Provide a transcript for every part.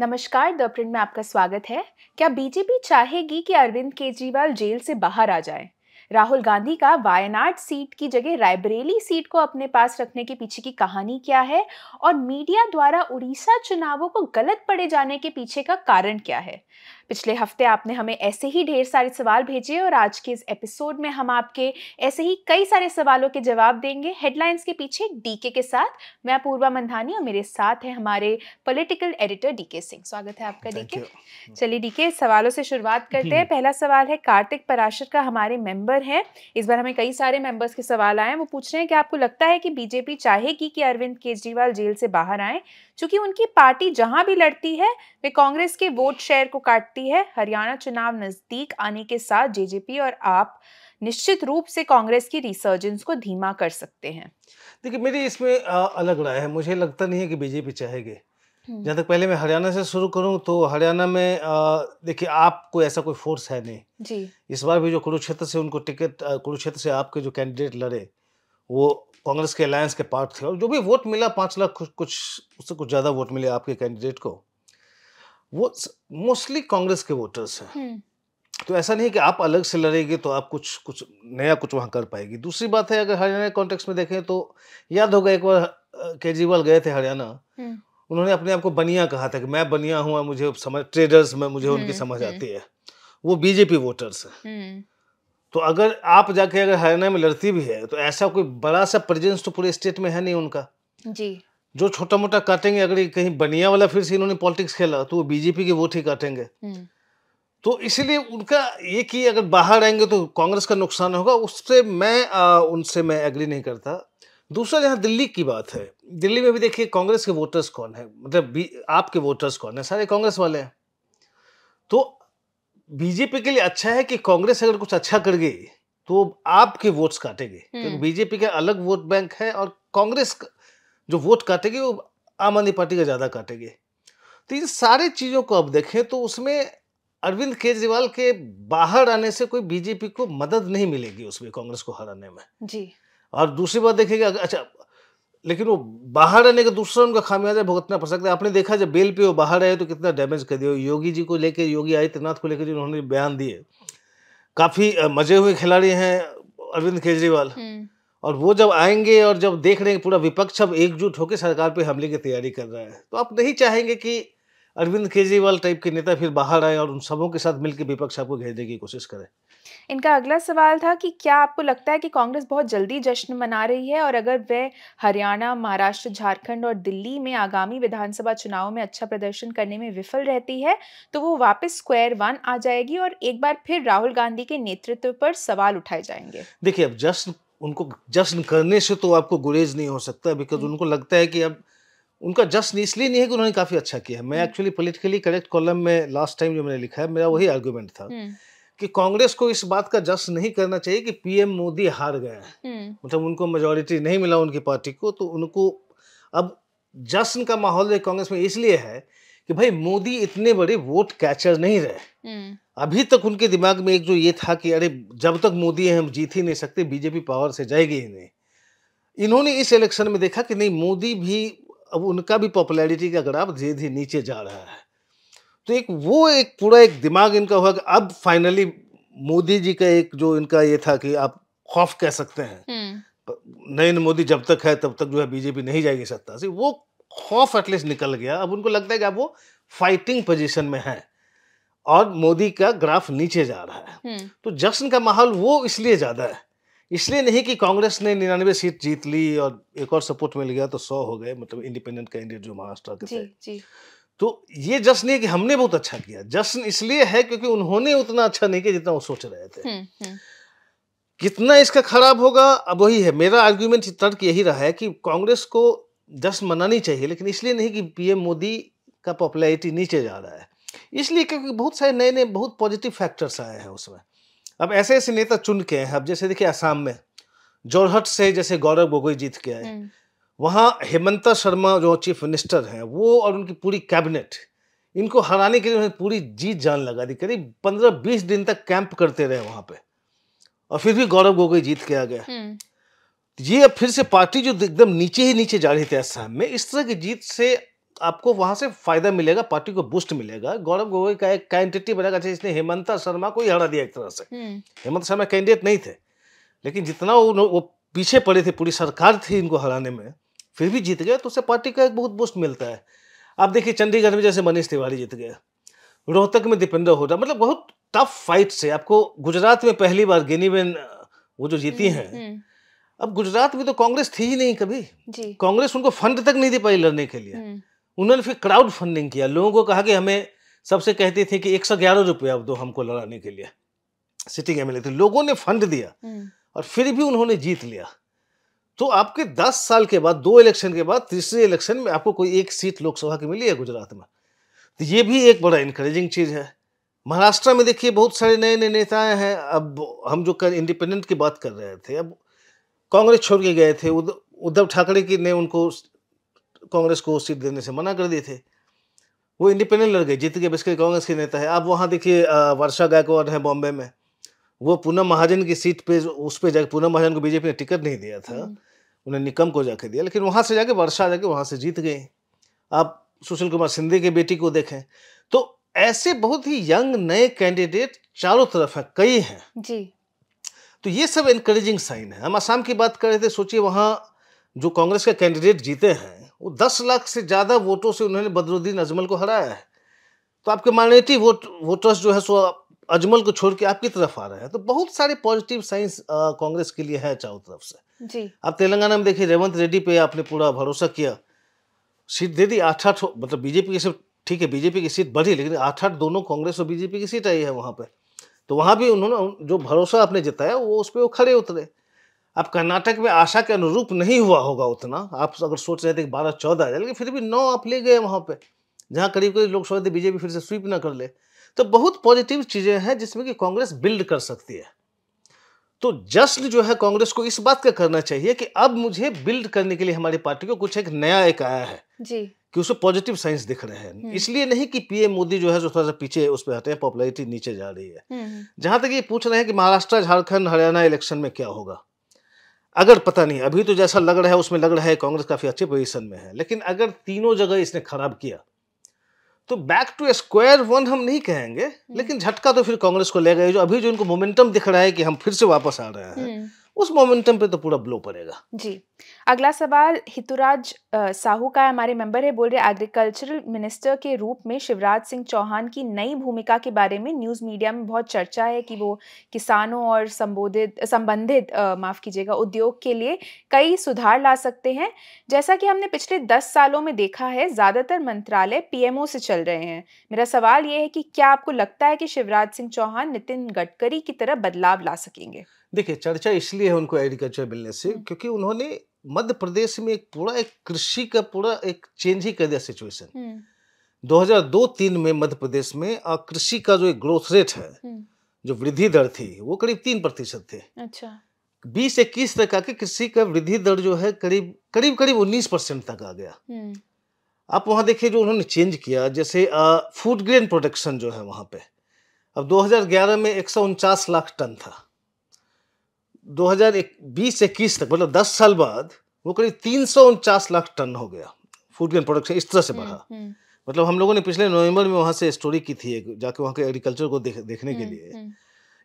नमस्कार the print में आपका स्वागत है क्या बीजेपी चाहेगी कि अरविंद केजरीवाल जेल से बाहर आ जाए राहुल गांधी का वायनाड सीट की जगह रायबरेली सीट को अपने पास रखने के पीछे की कहानी क्या है और मीडिया द्वारा उड़ीसा चुनावों को गलत पड़े जाने के पीछे का कारण क्या है पिछले हफ्ते आपने हमें ऐसे ही ढेर सारे सवाल भेजे और आज के इस एपिसोड में हम आपके ऐसे ही कई सारे सवालों के जवाब देंगे हेडलाइंस के पीछे डीके के साथ मैं पूर्वा मंधानी और मेरे साथ है हमारे पॉलिटिकल एडिटर डीके सिंह स्वागत है आपका डीके चलिए डीके सवालों से शुरुआत करते हैं पहला सवाल है कार्तिक पराशर का हमारे मेंबर हैं इस बार हमें कई सारे मेंबर्स के सवाल आए हैं वो पूछ रहे हैं कि आपको लगता है कि बीजेपी चाहेगी कि अरविंद केजरीवाल जेल से बाहर आए चूंकि उनकी पार्टी जहां भी लड़ती है वे कांग्रेस के वोट शेयर को काट सकती है हरियाणा चुनाव नज़दीक आने के साथ जेजेपी और आप निश्चित रूप से कांग्रेस की रिसर्जेंस को धीमा कर सकते हैं देखिए मेरी इसमें अलग राय है मुझे लगता नहीं है कि बीजेपी चाहेगी हम्म। जहाँ तक पहले मैं हरियाणा से शुरू करूँ तो हरियाणा में देखिए आप कोई ऐसा कोई फोर्स है नहीं जी इस बार भी जो कुरुक्षेत्र से उनको टिकट कुरुक्षेत्र से आपके जो कैंडिडेट लड़े वो कांग्रेस के अलायंस के पार्ट थे और जो भी वोट मिला पाँच लाख कुछ उससे कुछ ज़्यादा वोट मिले आपके कैंडिडेट को वो मोस्टली कांग्रेस के वोटर्स हैं हम्म। तो ऐसा नहीं कि आप अलग से लड़ेंगे तो आप कुछ कुछ नया कुछ वहाँ कर पाएगी दूसरी बात है अगर हरियाणा कॉन्टेक्स्ट में देखें तो याद होगा एक बार केजरीवाल गए थे हरियाणा हम्म। उन्होंने अपने आप को बनिया कहा था कि मैं बनिया हूँ मुझे समझ ट्रेडर्स में मुझे हम्म, उनकी समझ आती है वो बीजेपी वोटर्स है तो अगर आप जाके अगर हरियाणा में लड़ती भी है तो ऐसा कोई बड़ा सा प्रेजेंस तो पूरे स्टेट में है नहीं उनका जी जो छोटा मोटा काटेंगे अगर कहीं बनिया वाला फिर से इन्होंने पॉलिटिक्स खेला तो वो बीजेपी के वोट ही काटेंगे हम्म। तो इसीलिए उनका ये कि अगर बाहर आएंगे तो कांग्रेस का नुकसान होगा उससे मैं आ, उनसे मैं एग्री नहीं करता दूसरा जहाँ दिल्ली की बात है दिल्ली में भी देखिए कांग्रेस के वोटर्स कौन है मतलब आपके वोटर्स कौन है सारे कांग्रेस वाले हैं तो बीजेपी के लिए अच्छा है कि कांग्रेस अगर कुछ अच्छा कर गई तो आपके वोट्स काटेगी हम्म। क्योंकि बीजेपी का अलग वोट बैंक है और कांग्रेस जो वोट काटेगी वो आम आदमी पार्टी का ज़्यादा काटेगी तो इन सारे चीज़ों को अब देखें तो उसमें अरविंद केजरीवाल के बाहर आने से कोई बीजेपी को मदद नहीं मिलेगी उसमें कांग्रेस को हराने में जी और दूसरी बात देखिएगा अच्छा लेकिन वो बाहर आने का दूसरा उनका खामियाजा भुगतना पड़ सकता है आपने देखा जब बेल पे वो बाहर आए तो कितना डैमेज कर दिया योगी जी को लेकर योगी आदित्यनाथ को लेकर उन्होंने बयान दिए काफ़ी मजे हुए खिलाड़ी हैं अरविंद केजरीवाल हम्म। और वो जब आएंगे और जब देख रहे हैं पूरा विपक्ष अब एकजुट होकर सरकार पे हमले की तैयारी कर रहा है तो आप नहीं चाहेंगे कि अरविंद केजरीवाल टाइप के नेता फिर बाहर आए और उन सबों के साथ मिलकर विपक्ष आपको घेरने की कोशिश करें इनका अगला सवाल था कि क्या आपको लगता है कि कांग्रेस बहुत जल्दी जश्न मना रही है और अगर वे हरियाणा महाराष्ट्र झारखंड और दिल्ली में आगामी विधानसभा चुनाव में अच्छा प्रदर्शन करने में विफल रहती है तो वो वापस स्क्वायर वन आ जाएगी और एक बार फिर राहुल गांधी के नेतृत्व पर सवाल उठाए जाएंगे देखिए अब जश्न उनको जश्न करने से तो आपको गुरेज नहीं हो सकता बिकॉज हम्म। उनको लगता है कि अब उनका जश्न इसलिए नहीं है कि उन्होंने काफ़ी अच्छा किया मैं एक्चुअली पोलिटिकली करेक्ट कॉलम में लास्ट टाइम जो मैंने लिखा है मेरा वही आर्ग्यूमेंट था हम्म। कि कांग्रेस को इस बात का जश्न नहीं करना चाहिए कि पीएम मोदी हार गए हम्म। मतलब उनको मेजोरिटी नहीं मिला उनकी पार्टी को तो उनको अब जश्न का माहौल कांग्रेस में इसलिए है कि भाई मोदी इतने बड़े वोट कैचर नहीं रहे हम्म। अभी तक उनके दिमाग में एक जो ये था कि अरे जब तक मोदी है हम जीत ही नहीं सकते बीजेपी पावर से जाएगी ही नहीं इन्होंने इस इलेक्शन में देखा कि नहीं मोदी भी अब उनका भी पॉपुलैरिटी का ग्राफ धीरे धीरे नीचे जा रहा है तो एक वो एक पूरा एक दिमाग इनका हुआ कि अब फाइनली मोदी जी का एक जो इनका ये था कि आप खौफ कह सकते हैं हम्म। नरेंद्र मोदी जब तक है तब तक जो है बीजेपी नहीं जाएगी सत्ता से वो खौफ एटलीस्ट निकल गया अब उनको लगता है कि अब वो फाइटिंग पोजीशन में है और मोदी का ग्राफ नीचे जा रहा है हम्म। तो जश्न का माहौल वो इसलिए ज़्यादा है इसलिए नहीं कि कांग्रेस ने निन्यानवे सीट जीत ली और एक और सपोर्ट मिल गया तो सौ हो गए मतलब इंडिपेंडेंट कैंडिडेट जो महाराष्ट्र के थे तो ये जश्न है कि हमने बहुत अच्छा किया जश्न इसलिए है क्योंकि उन्होंने उतना अच्छा नहीं किया जितना वो सोच रहे थे हम्म, हम्म। कितना इसका खराब होगा अब वही है मेरा आर्ग्यूमेंट तर्क यही रहा है कि कांग्रेस को जश्न मनानी चाहिए लेकिन इसलिए नहीं कि पीएम मोदी का पॉपुलैरिटी नीचे जा रहा है इसलिए क्योंकि बहुत सारे नए नए बहुत पॉजिटिव फैक्टर्स आए हैं उसमें अब ऐसे ऐसे नेता चुन के हैं अब जैसे देखिए असम में जोरहट से जैसे गौरव गोगोई जीत के आए हम्म। वहाँ हेमंता शर्मा जो चीफ मिनिस्टर हैं वो और उनकी पूरी कैबिनेट इनको हराने के लिए उन्होंने पूरी जीत जान लगा दी करीब पंद्रह बीस दिन तक कैंप करते रहे वहाँ पे और फिर भी गौरव गोगोई जीत के आ गया ये फिर से पार्टी जो एकदम नीचे ही नीचे जा रही थी असम में इस तरह की जीत से आपको वहां से फायदा मिलेगा पार्टी को बूस्ट मिलेगा गौरव गोगोई का एक कैंडिडेटी बनेगा अच्छा इसने हेमंता शर्मा को ही हरा दिया एक तरह से हम्म। हेमंत शर्मा कैंडिडेट नहीं थे लेकिन जितना वो वो पीछे पड़े थे पूरी सरकार थी इनको हराने में फिर भी जीत गए तो उससे पार्टी का एक बहुत बूस्ट मिलता है आप देखिए चंडीगढ़ में जैसे मनीष तिवारी जीत गए रोहतक में दीपेंद्र हुडा मतलब बहुत टफ फाइट से आपको गुजरात में पहली बार गेनीबेन वो जो जीती हम्म, हैं हम्म। अब गुजरात में तो कांग्रेस थी ही नहीं कभी कांग्रेस उनको फंड तक नहीं दे पाई लड़ने के लिए हम्म। उन्होंने फिर क्राउड फंडिंग किया लोगों को कहा कि हमें सबसे कहते थे कि एक सौ ग्यारह रुपया दो हमको लड़ाने के लिए सिटिंग एल थे लोगों ने फंड दिया हम्म। और फिर भी उन्होंने जीत लिया तो आपके दस साल के बाद दो इलेक्शन के बाद तीसरे इलेक्शन में आपको कोई एक सीट लोकसभा की मिली है गुजरात में तो ये भी एक बड़ा इंकरेजिंग चीज़ है महाराष्ट्र में देखिए बहुत सारे नए नए नेता हैं अब हम जो कर इंडिपेंडेंट की बात कर रहे थे अब कांग्रेस छोड़ के गए थे उद्धव ठाकरे की ने उनको कांग्रेस को सीट देने से मना कर दिए थे वो इंडिपेंडेंट लड़ गए जीत के बेसिकली कांग्रेस के नेता है आप वहाँ देखिए वर्षा गायकवाड़ है बॉम्बे में वो पूनम महाजन की सीट पे उस पर जाकर पूनम महाजन को बीजेपी ने टिकट नहीं दिया था हम्म। उन्हें निकम को जाके दिया लेकिन वहाँ से जाके वर्षा जाके वहाँ से जीत गए आप सुशील कुमार सिंधे की बेटी को देखें तो ऐसे बहुत ही यंग नए कैंडिडेट चारों तरफ हैं कई हैं जी तो ये सब इनक्रेजिंग साइन है हम आसाम की बात कर रहे थे सोचिए वहाँ जो कांग्रेस के कैंडिडेट जीते हैं वो दस लाख से ज़्यादा वोटों से उन्होंने बदरुद्दीन अजमल को हराया है तो आपके माइनॉरिटी वोट वोटर्स जो है सो अजमल को छोड़ के आपकी तरफ आ रहे हैं तो बहुत सारे पॉजिटिव साइंस कांग्रेस के लिए है चारों तरफ से जी आप तेलंगाना में देखिए रेवंत रेड्डी पे आपने पूरा भरोसा किया सीट दे दी आठ आठ मतलब बीजेपी की सीट ठीक है बीजेपी की सीट बढ़ी लेकिन आठ आठ दोनों कांग्रेस और बीजेपी की सीट आई है वहाँ पर तो वहाँ भी उन्होंने जो भरोसा आपने जताया वो उस पर वो खड़े उतरे अब कर्नाटक में आशा के अनुरूप नहीं हुआ होगा उतना आप अगर सोच रहे थे कि बारह चौदह आ जाए लेकिन फिर भी नौ आप ले गए वहाँ पे जहाँ करीब करीब लोग सोच थे बीजेपी फिर से स्वीप ना कर ले तो बहुत पॉजिटिव चीज़ें हैं जिसमें कि कांग्रेस बिल्ड कर सकती है तो जस्ट जो है कांग्रेस को इस बात का करना चाहिए कि अब मुझे बिल्ड करने के लिए हमारी पार्टी को कुछ एक नया एक आया है जी कि उसमें पॉजिटिव साइंस दिख रहे हैं हम्म। इसलिए नहीं कि पीएम मोदी जो है जो थोड़ा सा पीछे उस पर आते हैं पॉपुलरिटी नीचे जा रही है हम्म, हम्म। जहां तक ये पूछ रहे हैं कि महाराष्ट्र झारखंड हरियाणा इलेक्शन में क्या होगा अगर पता नहीं अभी तो जैसा लग रहा है उसमें लग रहा है कांग्रेस काफी अच्छे पोजिशन में है लेकिन अगर तीनों जगह इसने खराब किया तो बैक टू स्क्वायर वन हम नहीं कहेंगे लेकिन झटका तो फिर कांग्रेस को ले गए जो अभी जो इनको मोमेंटम दिख रहा है कि हम फिर से वापस आ रहे हैं उस मोमेंटम पे तो पूरा ब्लो पड़ेगा जी अगला सवाल हितुराज साहू का हमारे मेंबर है बोल रहे एग्रीकल्चरल मिनिस्टर के रूप में शिवराज सिंह चौहान की नई भूमिका के बारे में न्यूज मीडिया में बहुत चर्चा है कि वो किसानों और संबोधित संबंधित माफ कीजिएगा उद्योग के लिए कई सुधार ला सकते हैं जैसा कि हमने पिछले दस सालों में देखा है ज्यादातर मंत्रालय पीएमओ से चल रहे हैं मेरा सवाल ये है कि क्या आपको लगता है कि शिवराज सिंह चौहान नितिन गडकरी की तरह बदलाव ला सकेंगे देखिए चर्चा इसलिए है उनको एग्रीकल्चर मिलने से हम्म। क्योंकि उन्होंने मध्य प्रदेश में एक पूरा एक कृषि का पूरा एक चेंज ही कर दिया सिचुएशन हम्म। 2002-3 में मध्य प्रदेश में कृषि का जो एक ग्रोथ रेट है हम्म। जो वृद्धि दर थी वो करीब तीन प्रतिशत थे अच्छा बीस इक्कीस तक आके कृषि का वृद्धि दर जो है करीब करीब करीब उन्नीस परसेंट तक आ गया आप वहां देखिए जो उन्होंने चेंज किया जैसे फूड ग्रेन प्रोडक्शन जो है वहां पे अब 2011 में एक लाख टन था दो हज़ार बीस इक्कीस तक मतलब दस साल बाद वो करीब तीन सौ उनचास लाख टन हो गया फूड ग्रेन प्रोडक्शन इस तरह से बढ़ा हम्म, हम्म। मतलब हम लोगों ने पिछले नवंबर में वहाँ से स्टोरी की थी जाके वहाँ के एग्रीकल्चर को देख, देखने के हम्म, लिए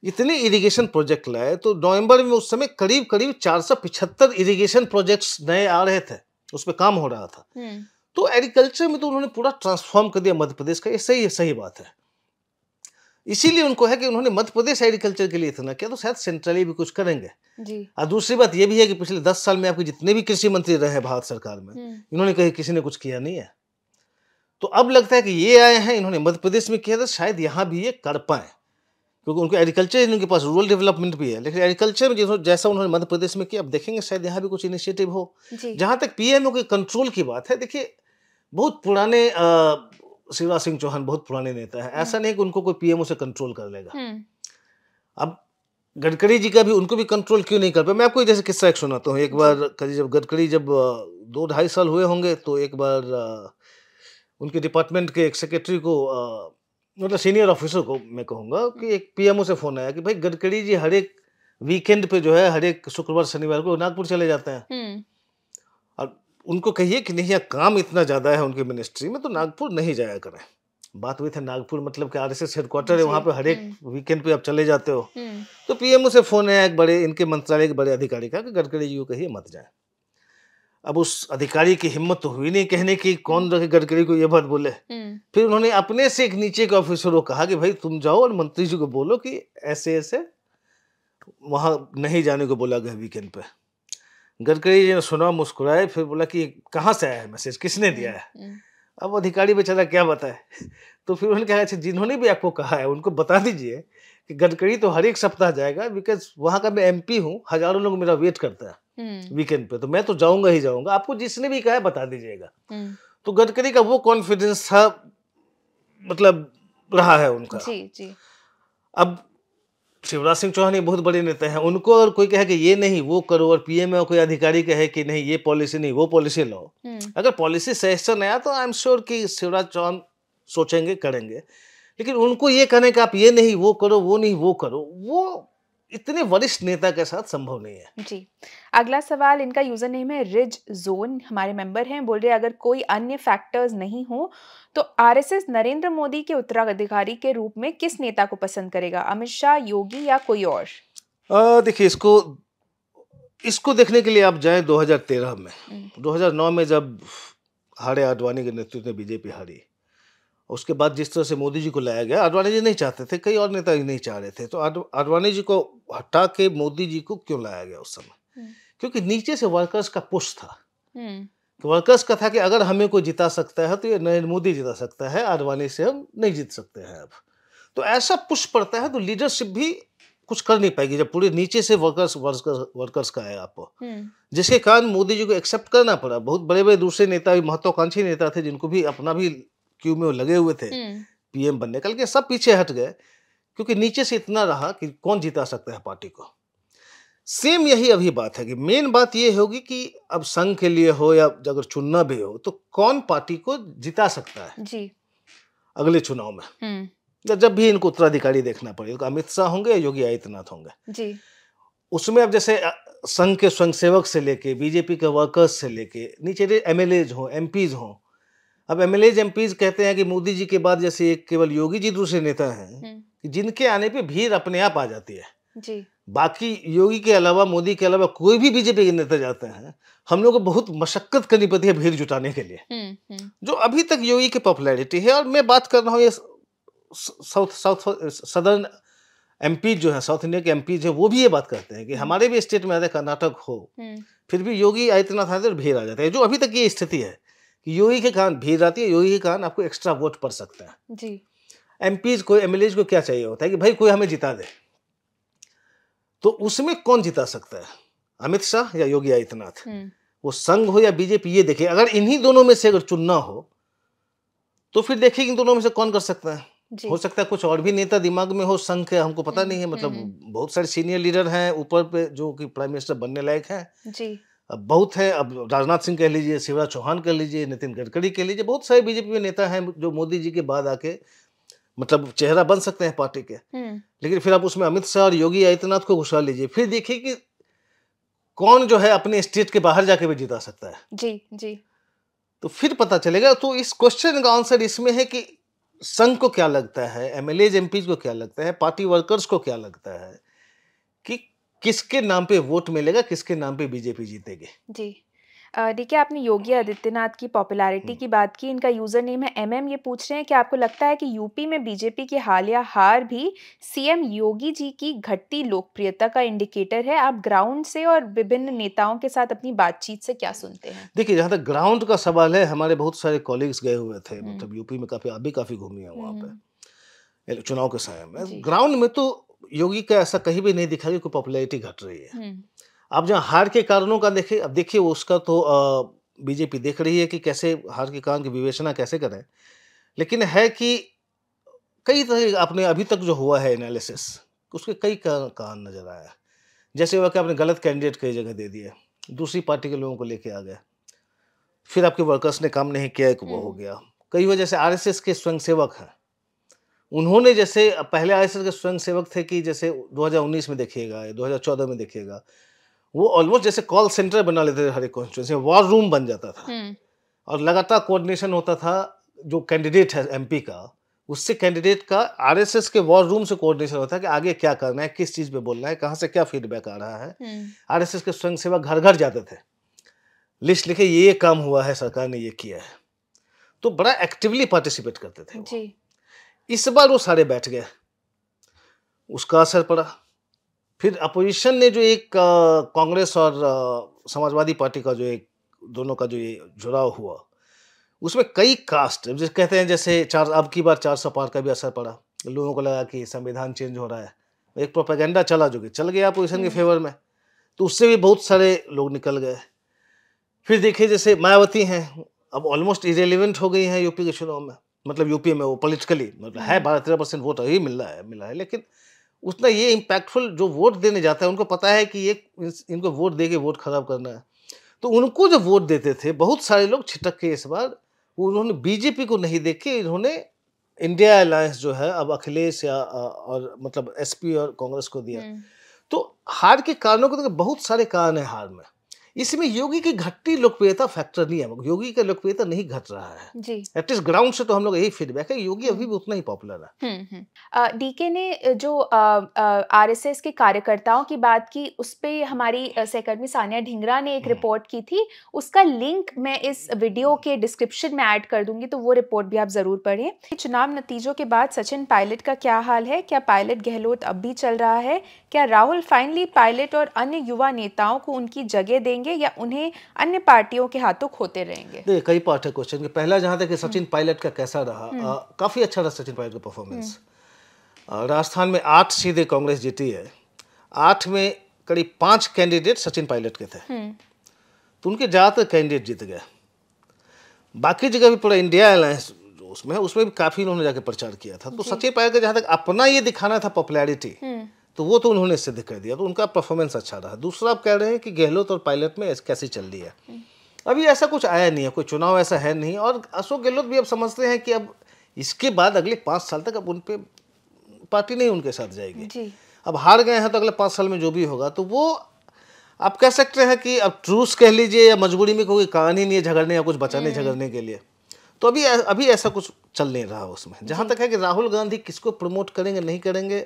इतने इरिगेशन प्रोजेक्ट लाए तो नवंबर में उस समय करीब करीब चार सौ पिछहत्तर इरीगेशन प्रोजेक्ट्स नए आ रहे थे उस पर काम हो रहा था तो एग्रीकल्चर में तो उन्होंने पूरा ट्रांसफॉर्म कर दिया मध्य प्रदेश का ये सही है सही बात है इसीलिए उनको है कि उन्होंने मध्य प्रदेश एग्रीकल्चर के लिए इतना किया तो शायद सेंट्रली भी कुछ करेंगे और दूसरी बात यह भी है कि पिछले दस साल में आपके जितने भी कृषि मंत्री रहे हैं भारत सरकार में हम्म। इन्होंने कहीं किसी ने कुछ किया नहीं है तो अब लगता है कि ये आए हैं इन्होंने मध्य प्रदेश में किया था तो शायद यहाँ भी ये कर पाए क्योंकि उनके एग्रीकल्चर इनके पास रूरल डेवलपमेंट भी है लेकिन एग्रीकल्चर में जैसा उन्होंने मध्य प्रदेश में किया अब देखेंगे शायद यहाँ भी कुछ इनिशिएटिव हो जहाँ तक पीएमओ के कंट्रोल की बात है देखिए बहुत पुराने आ, शिवराज सिंह चौहान बहुत पुराने नेता हम्म। है ऐसा नहीं कि उनको कोई पीएमओ से कंट्रोल कर लेगा हम्म। अब गडकरी जी का भी उनको भी कंट्रोल क्यों नहीं कर पाया मैं आपको जैसे किस्सा एक सुनाता हूँ एक बार जब गडकरी जब दो ढाई साल हुए होंगे तो एक बार उनके डिपार्टमेंट के एक सेक्रेटरी को मतलब सीनियर ऑफिसर को मैं कहूँगा कि हम्म। एक पीएमओ से फ़ोन आया कि भाई गडकरी जी हर एक वीकेंड पे जो है हर एक शुक्रवार शनिवार को नागपुर चले जाते हैं उनको कहिए कि नहीं यहाँ काम इतना ज़्यादा है उनकी मिनिस्ट्री में तो नागपुर नहीं जाया करें बात हुई थी नागपुर मतलब कि आर एस एस हेडक्वार्टर है वहाँ पे हर एक वीकेंड हम्म। पे आप चले जाते हो हम्म। तो पीएमओ से फ़ोन आया एक बड़े इनके मंत्रालय के बड़े अधिकारी का कि गडकरी जी को कहिए मत जाए अब उस अधिकारी की हिम्मत तो हुई नहीं कहने की कौन हम्म। रखे गडकरी को ये बात बोले फिर उन्होंने अपने से एक नीचे के ऑफिसर को कहा कि भाई तुम जाओ और मंत्री जी को बोलो कि ऐसे ऐसे वहाँ नहीं जाने को बोला गया वीकेंड पर गडकरी जी ने सुना मुस्कुराए फिर बोला कि कहाँ से आया है मैसेज किसने हम्म, दिया है हम्म। अब अधिकारी बेचारा क्या बताए तो फिर उन्होंने कहा अच्छा जिन्होंने भी आपको कहा है उनको बता दीजिए कि गडकरी तो हर एक सप्ताह जाएगा बिकॉज वहाँ का मैं पी हूँ हजारों लोग मेरा वेट करता है वीकेंड हम्म। पे तो मैं तो जाऊंगा ही जाऊंगा आपको जिसने भी कहा है बता दीजिएगा तो गडकरी का वो कॉन्फिडेंस था मतलब रहा है उनका जी जी अब शिवराज सिंह चौहान ये बहुत बड़े नेता हैं उनको अगर कोई कहे कि ये नहीं वो करो और पीएम और कोई अधिकारी कहे कि नहीं ये पॉलिसी नहीं वो पॉलिसी लाओ हम्म। अगर पॉलिसी सजेशन आया तो आई एम श्योर कि शिवराज चौहान सोचेंगे करेंगे लेकिन उनको ये कहने का आप ये नहीं वो करो वो नहीं वो करो वो इतने वरिष्ठ नेता के साथ संभव नहीं है जी अगला सवाल इनका यूजर नेम है रिज जोन हमारे मेंबर हैं बोल रहे हैं अगर कोई अन्य फैक्टर्स नहीं हो तो आरएसएस नरेंद्र मोदी के उत्तराधिकारी के रूप में किस नेता को पसंद करेगा अमित शाह योगी या कोई और देखिए इसको इसको देखने के लिए आप जाएं 2013 में 2009 हम्म। में जब हारे आडवाणी के नेतृत्व में बीजेपी हारी उसके बाद जिस तरह से मोदी जी को लाया गया आडवाणी जी नहीं चाहते थे कई और नेता नहीं चाह रहे थे तो आडवाणी जी को हटा के मोदी जी को क्यों लाया गया उस समय हम्म। क्योंकि नीचे से वर्कर्स का पुश था हम्म। तो वर्कर्स का था कि अगर हमें कोई जिता सकता है तो ये नरेंद्र मोदी जिता सकता है आडवाणी से हम नहीं जीत सकते हैं अब तो ऐसा पुश पड़ता है तो लीडरशिप भी कुछ कर नहीं पाएगी जब पूरे नीचे से वर्कर्स वर्कर्स वर्कर्स का है आपको हम्म। जिसके कारण मोदी जी को एक्सेप्ट करना पड़ा बहुत बड़े बड़े दूसरे नेता भी महत्वाकांक्षी नेता थे जिनको भी अपना भी क्यू में वो लगे हुए थे पीएम हम्म। बनने कल के सब पीछे हट गए क्योंकि नीचे से इतना रहा कि कौन जीता सकता है पार्टी को सेम यही अभी बात है कि मेन बात ये होगी कि अब संघ के लिए हो या अगर चुनना भी हो तो कौन पार्टी को जिता सकता है जी अगले चुनाव में हम्म। जब भी इनको उत्तराधिकारी देखना पड़ेगा अमित शाह होंगे या योगी आदित्यनाथ होंगे जी उसमें अब जैसे संघ के स्वयंसेवक से लेके बीजेपी के वर्कर्स से लेके नीचे एम एमएलए हों एमपीज हों अब एम एल कहते हैं कि मोदी जी के बाद जैसे एक केवल योगी जी दूसरे नेता हैं हम्म। जिनके आने पे भीड़ अपने आप आ जाती है जी बाकी योगी के अलावा मोदी के अलावा कोई भी बीजेपी के नेता जाते हैं हम लोग को बहुत मशक्कत करनी पड़ती है भीड़ जुटाने के लिए हम्म, हम्म। जो अभी तक योगी की पॉपुलैरिटी है और मैं बात कर रहा हूँ ये साउथ साउथ सदर्न एम जो है साउथ इंडिया के एम जो वो भी ये बात करते हैं कि हमारे भी स्टेट में आते कर्नाटक हो फिर भी योगी आदित्यनाथ आते भीड़ आ जाता है जो अभी तक ये स्थिति है कि योगी के कारण भीड़ रहती है योगी के कारण आपको एक्स्ट्रा वोट पड़ सकता है जी एम को एम को क्या चाहिए होता है कि भाई कोई हमें जिता दे तो उसमें कौन जिता सकता है अमित शाह या योगी आदित्यनाथ हम्म। वो संघ हो या बीजेपी ये देखे अगर इन्हीं दोनों में से अगर चुनना हो तो फिर देखिए इन दोनों में से कौन कर सकता है हो सकता है कुछ और भी नेता दिमाग में हो संघ के हमको पता हम्म, नहीं है मतलब हम्म, बहुत सारे सीनियर लीडर हैं ऊपर पे जो कि प्राइम मिनिस्टर बनने लायक हैं जी बहुत है अब राजनाथ सिंह कह लीजिए शिवराज चौहान कह लीजिए नितिन गडकरी कह लीजिए बहुत सारे बीजेपी में नेता हैं जो मोदी जी के बाद आके मतलब चेहरा बन सकते हैं पार्टी के हम्म। लेकिन फिर आप उसमें अमित शाह और योगी आदित्यनाथ को घुसा लीजिए फिर देखिए कि कौन जो है अपने स्टेट के बाहर जाके भी जिता सकता है जी जी तो फिर पता चलेगा तो इस क्वेश्चन का आंसर इसमें है कि संघ को क्या लगता है एम एल को क्या लगता है पार्टी वर्कर्स को क्या लगता है किसके नाम पे वोट मिलेगा किसके नाम पे बीजेपी जीतेगी जी देखिए आपने योगी आदित्यनाथ की पॉपुलैरिटी हम्म। की बात की इनका यूज़र नेम है एमएम ये पूछ रहे हैं कि आपको लगता है कि यूपी में बीजेपी की हालिया हार भी सीएम योगी जी की घटती लोकप्रियता का इंडिकेटर है आप ग्राउंड से और विभिन्न नेताओं के साथ अपनी बातचीत से क्या सुनते हैं देखिए जहाँ तक ग्राउंड का सवाल है हमारे बहुत सारे कॉलीग्स गए हुए थे हम्म। मतलब यूपी में काफ़ी आप भी काफ़ी घूमी है वहाँ पे हम्म। चुनाव के समय में ग्राउंड में तो योगी का ऐसा कहीं भी नहीं दिखा कि पॉपुलैरिटी घट रही है हम्म। आप जहाँ हार के कारणों का देखें अब देखिए उसका तो बीजेपी देख रही है कि कैसे हार के कारण की विवेचना कैसे करें लेकिन है कि कई तरह आपने अभी तक जो हुआ है एनालिसिस उसके कई कारण नज़र आया जैसे हुआ कि आपने गलत कैंडिडेट कई जगह दे दिए दूसरी पार्टी के लोगों को लेके आ गए फिर आपके वर्कर्स ने काम नहीं किया एक वो हो हम्म। गया कई वजह से आर के सेवक हैं उन्होंने जैसे पहले आई के स्वयं सेवक थे कि जैसे 2019 में देखिएगा या 2014 में देखिएगा वो ऑलमोस्ट जैसे कॉल सेंटर बना लेते थे हर एक कॉन्स्टिट्यूंसी वॉर रूम बन जाता था हम्म। और लगातार कोऑर्डिनेशन होता था जो कैंडिडेट है एमपी का उससे कैंडिडेट का आरएसएस के वॉर रूम से कोऑर्डिनेशन होता है कि आगे क्या करना है किस चीज़ पे बोलना है कहाँ से क्या फीडबैक आ रहा है आरएसएस हम्म। के स्वयं सेवक घर घर जाते थे लिस्ट लिखे ये काम हुआ है सरकार ने ये किया है तो बड़ा एक्टिवली पार्टिसिपेट करते थे जी। इस बार वो सारे बैठ गए उसका असर पड़ा फिर अपोजिशन ने जो एक कांग्रेस और समाजवादी पार्टी का जो एक दोनों का जो ये जुड़ाव हुआ उसमें कई कास्ट जिस कहते हैं जैसे चार अब की बार चार सौ पार का भी असर पड़ा लोगों को लगा कि संविधान चेंज हो रहा है एक प्रोपेगेंडा चला जो कि चल गया अपोजिशन के हम्म। फेवर में तो उससे भी बहुत सारे लोग निकल गए फिर देखिए जैसे मायावती हैं अब ऑलमोस्ट इरेलीवेंट हो गई हैं यूपी के चुनाव में मतलब यूपीए में वो पोलिटिकली मतलब है हम्म। बारह तेरह परसेंट वोट अभी मिल रहा है मिला है लेकिन उतना ये इम्पैक्टफुल जो वोट देने जाता है उनको पता है कि ये इनको वोट दे के वोट ख़राब करना है तो उनको जो वोट देते थे बहुत सारे लोग छिटक के इस बार वो उन्होंने बीजेपी को नहीं देखे इन्होंने इंडिया अलायंस जो है अब अखिलेश या और मतलब एसपी और कांग्रेस को दिया हम्म। तो हार के कारणों को देखिए बहुत सारे कारण हैं हार में इसमें योगी की घटती लोकप्रियता फैक्टर नहीं है योगी का लोकप्रियता नहीं घट रहा है एटलीस्ट ग्राउंड से तो हम लोग यही फीडबैक है योगी अभी भी उतना ही पॉपुलर है डीके हम्म, हम्म। ने जो आरएसएस के कार्यकर्ताओं की बात की उस पर हमारी सहकर्मी सानिया ढिंगरा ने एक रिपोर्ट हम्म। की थी उसका लिंक मैं इस वीडियो के डिस्क्रिप्शन में ऐड कर दूंगी तो वो रिपोर्ट भी आप जरूर पढ़ें चुनाव नतीजों के बाद सचिन पायलट का क्या हाल है क्या पायलट गहलोत अब भी चल रहा है क्या राहुल फाइनली पायलट और अन्य युवा नेताओं को उनकी जगह देंगे रहेंगे या उन्हें अन्य पार्टियों के हाथों खोते रहेंगे देखिए कई पार्ट है क्वेश्चन के पहला जहाँ तक सचिन हम्म। पायलट का कैसा रहा हम्म। आ, काफ़ी अच्छा रहा सचिन पायलट का परफॉर्मेंस हम्म। राजस्थान में आठ सीधे कांग्रेस जीती है आठ में करीब पांच कैंडिडेट सचिन पायलट के थे तो उनके ज़्यादातर कैंडिडेट जीत गए बाकी जगह भी पूरा इंडिया अलायंस उसमें उसमें भी काफ़ी उन्होंने जाकर प्रचार किया था तो सचिन पायलट का जहाँ तक अपना ये दिखाना था पॉपुलैरिटी तो वो तो उन्होंने सिद्ध कर दिया तो उनका परफॉर्मेंस अच्छा रहा दूसरा आप कह रहे हैं कि गहलोत और पायलट में कैसी चल रही है अभी ऐसा कुछ आया नहीं है कोई चुनाव ऐसा है नहीं और अशोक गहलोत भी अब समझते हैं कि अब इसके बाद अगले पाँच साल तक अब उन पर पार्टी नहीं उनके साथ जाएगी जी। अब हार गए हैं तो अगले पाँच साल में जो भी होगा तो वो आप कह सकते हैं कि अब ट्रूस कह लीजिए या मजबूरी में कोई कहानी नहीं है झगड़ने या कुछ बचाने हम्म। झगड़ने के लिए तो अभी अभी ऐसा कुछ चल नहीं रहा उसमें जहाँ तक है कि राहुल गांधी किसको प्रमोट करेंगे नहीं करेंगे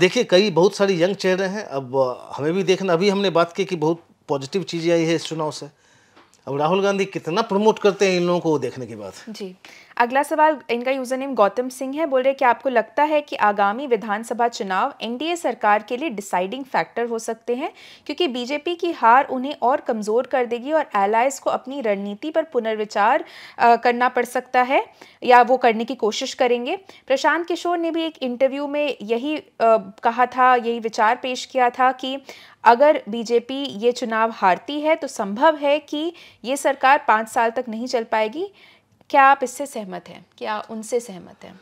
देखिए कई बहुत सारी यंग चेहरे हैं अब हमें भी देखना अभी हमने बात की कि बहुत पॉजिटिव चीज़ें आई है इस चुनाव से अब राहुल गांधी कितना प्रमोट करते हैं इन लोगों को देखने के बाद जी अगला सवाल इनका यूज़र नेम गौतम सिंह है बोल रहे कि आपको लगता है कि आगामी विधानसभा चुनाव एनडीए सरकार के लिए डिसाइडिंग फैक्टर हो सकते हैं क्योंकि बीजेपी की हार उन्हें और कमज़ोर कर देगी और एलाइज को अपनी रणनीति पर पुनर्विचार करना पड़ सकता है या वो करने की कोशिश करेंगे प्रशांत किशोर ने भी एक इंटरव्यू में यही कहा था यही विचार पेश किया था कि अगर बीजेपी ये चुनाव हारती है तो संभव है कि ये सरकार पाँच साल तक नहीं चल पाएगी क्या आप इससे सहमत हैं क्या उनसे सहमत हैं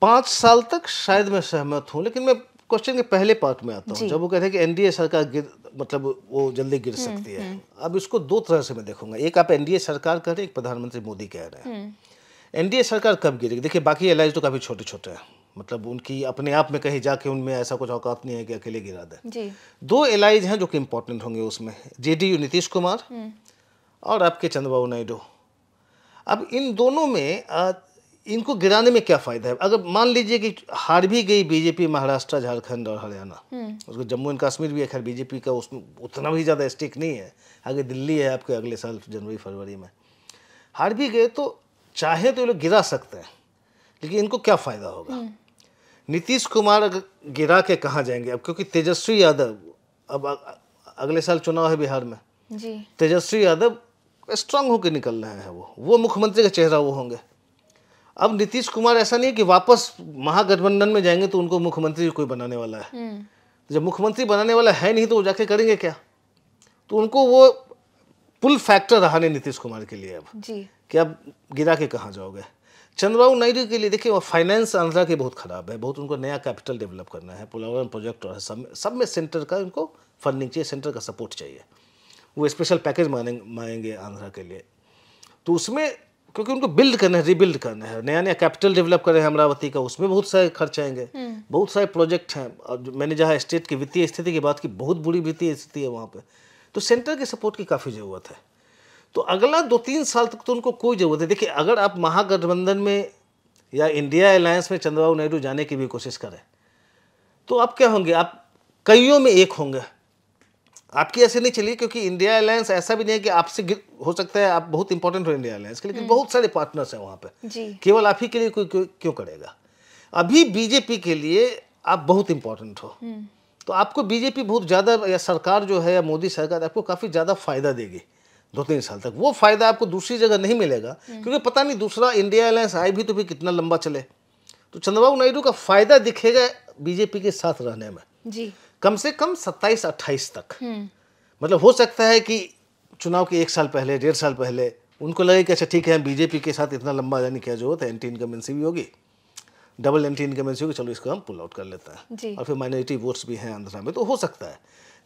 पाँच साल तक शायद मैं सहमत हूँ लेकिन मैं क्वेश्चन के पहले पार्ट में आता हूँ जब वो कहते हैं कि एनडीए सरकार गिर मतलब वो जल्दी गिर हम्म, सकती है हम्म। अब इसको दो तरह से मैं देखूंगा एक आप एनडीए सरकार कह रहे हैं एक प्रधानमंत्री मोदी कह रहे हैं एनडीए हम्म। सरकार कब गिरेगी देखिए बाकी एल तो काफ़ी छोटे छोटे हैं मतलब उनकी अपने आप में कहीं जाके उनमें ऐसा कुछ औकात नहीं है कि अकेले गिरा दें दो एल हैं जो कि इम्पोर्टेंट होंगे उसमें जे नीतीश कुमार और आपके चंद्रबाबू नायडू अब इन दोनों में इनको गिराने में क्या फ़ायदा है अगर मान लीजिए कि हार भी गई बीजेपी महाराष्ट्र झारखंड और हरियाणा हम्म। उसको जम्मू एंड कश्मीर भी है खैर बीजेपी का उसमें उतना भी ज़्यादा स्टिक नहीं है आगे दिल्ली है आपके अगले साल जनवरी फरवरी में हार भी गए तो चाहे तो ये लोग गिरा सकते हैं लेकिन इनको क्या फ़ायदा होगा हम्म। नीतीश कुमार अगर गिरा के कहाँ जाएंगे अब क्योंकि तेजस्वी यादव अब अगले साल चुनाव है बिहार में जी तेजस्वी यादव स्ट्रांग होकर निकल रहे हैं वो वो मुख्यमंत्री का चेहरा वो होंगे अब नीतीश कुमार ऐसा नहीं है कि वापस महागठबंधन में जाएंगे तो उनको मुख्यमंत्री कोई बनाने वाला है हम्म। जब मुख्यमंत्री बनाने वाला है नहीं तो वो जाके करेंगे क्या तो उनको वो पुल फैक्टर रहा नहीं नीतीश कुमार के लिए अब जी कि अब गिरा के कहाँ जाओगे चंद्रबाबू नायडू के लिए देखिए फाइनेंस आंध्रा के बहुत ख़राब है बहुत उनको नया कैपिटल डेवलप करना है पुलावरम प्रोजेक्ट और सब सब में सेंटर का उनको फंडिंग चाहिए सेंटर का सपोर्ट चाहिए वो स्पेशल पैकेज मांगेंगे मांगेंगे आंध्रा के लिए तो उसमें क्योंकि उनको बिल्ड करना है रिबिल्ड करना है नया नया कैपिटल डेवलप कर रहे हैं अमरावती का उसमें बहुत सारे खर्च आएंगे हम्म। बहुत सारे प्रोजेक्ट हैं और मैंने जहाँ स्टेट की वित्तीय स्थिति की बात की बहुत बुरी वित्तीय स्थिति है वहाँ पर तो सेंटर के सपोर्ट की काफ़ी ज़रूरत है तो अगला दो तीन साल तक तो उनको कोई ज़रूरत है देखिए अगर आप महागठबंधन में या इंडिया अलायंस में चंद्रबाबू नायडू जाने की भी कोशिश करें तो आप क्या होंगे आप कईयों में एक होंगे आपकी ऐसे नहीं चली क्योंकि इंडिया एयरलाइंस ऐसा भी नहीं है कि आपसे हो सकता है आप बहुत इंपॉर्टेंट हो इंडिया एयरलाइंस के लेकिन हम्म। बहुत सारे पार्टनर्स हैं वहाँ पे केवल आप ही के लिए कोई क्यों, क्यों करेगा अभी बीजेपी के लिए आप बहुत इंपॉर्टेंट हो हम्म। तो आपको बीजेपी बहुत ज़्यादा या सरकार जो है या मोदी सरकार आपको काफ़ी ज़्यादा फायदा देगी दो तीन साल तक वो फायदा आपको दूसरी जगह नहीं मिलेगा हम्म। क्योंकि पता नहीं दूसरा इंडिया एयरलाइंस आए भी तो फिर कितना लंबा चले तो चंद्रबाबू नायडू का फायदा दिखेगा बीजेपी के साथ रहने में जी कम से कम 27 28 तक हम्म। मतलब हो सकता है कि चुनाव के एक साल पहले डेढ़ साल पहले उनको लगे कि अच्छा ठीक है बीजेपी के साथ इतना लंबा यानी क्या जो होता है एंटी इनकमेंसी भी होगी डबल एंटी इनकमेंसी होगी चलो इसको हम पुल आउट कर लेते हैं और फिर माइनॉरिटी वोट्स भी हैं आंध्रा में तो हो सकता है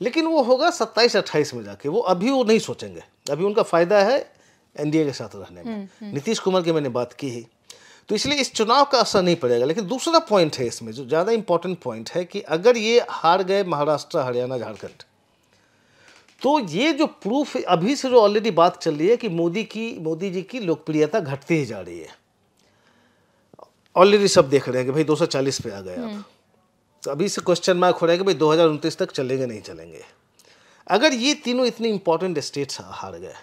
लेकिन वो होगा सत्ताईस अट्ठाईस में जाके वो अभी वो नहीं सोचेंगे अभी उनका फायदा है एनडीए के साथ रहने में हम्म, हम्म। नीतीश कुमार की मैंने बात की ही तो इसलिए इस चुनाव का असर नहीं पड़ेगा लेकिन दूसरा पॉइंट है इसमें जो ज़्यादा इंपॉर्टेंट पॉइंट है कि अगर ये हार गए महाराष्ट्र हरियाणा झारखंड तो ये जो प्रूफ अभी से जो ऑलरेडी बात चल रही है कि मोदी की मोदी जी की लोकप्रियता घटती ही जा रही है ऑलरेडी सब देख रहे हैं कि भाई 240 पे आ गए आप हम्म। तो अभी से क्वेश्चन मार्क हो रहा है कि भाई दो तक चलेंगे नहीं चलेंगे अगर ये तीनों इतने इंपॉर्टेंट स्टेट्स हार गए